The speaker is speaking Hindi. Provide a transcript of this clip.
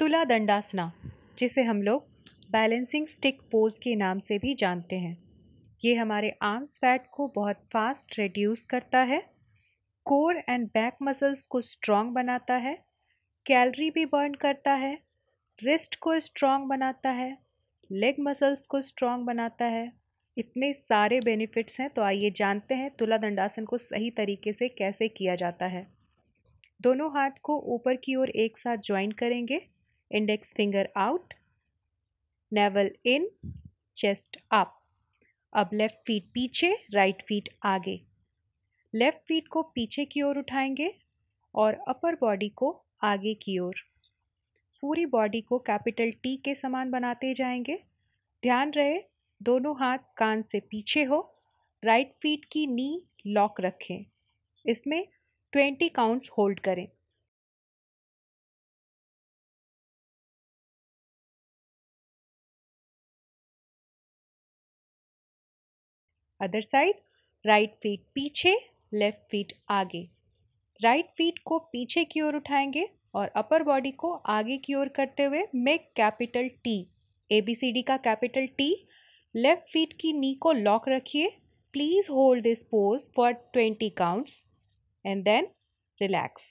तुला दंडासना जिसे हम लोग बैलेंसिंग स्टिक पोज के नाम से भी जानते हैं ये हमारे आर्म्स फैट को बहुत फास्ट रिड्यूस करता है कोर एंड बैक मसल्स को स्ट्रॉन्ग बनाता है कैलरी भी बर्न करता है रिस्ट को स्ट्रॉन्ग बनाता है लेग मसल्स को स्ट्रॉन्ग बनाता है इतने सारे बेनिफिट्स हैं तो आइए जानते हैं तुला दंडासन को सही तरीके से कैसे किया जाता है दोनों हाथ को ऊपर की ओर एक साथ ज्वाइन करेंगे index finger out, navel in chest up अब लेफ्ट फीट पीछे राइट फीट आगे लेफ्ट फीट को पीछे की ओर उठाएंगे और अपर बॉडी को आगे की ओर पूरी बॉडी को कैपिटल टी के समान बनाते जाएंगे ध्यान रहे दोनों हाथ कान से पीछे हो राइट फीट की नी लॉक रखें इसमें ट्वेंटी काउंट्स होल्ड करें अदर साइड राइट फीट पीछे लेफ्ट फीट आगे राइट फीट को पीछे की ओर उठाएंगे और अपर बॉडी को आगे की ओर करते हुए make capital T A B C D का कैपिटल टी लेफ्ट फीट की नी को लॉक रखिए please hold this pose for twenty counts and then relax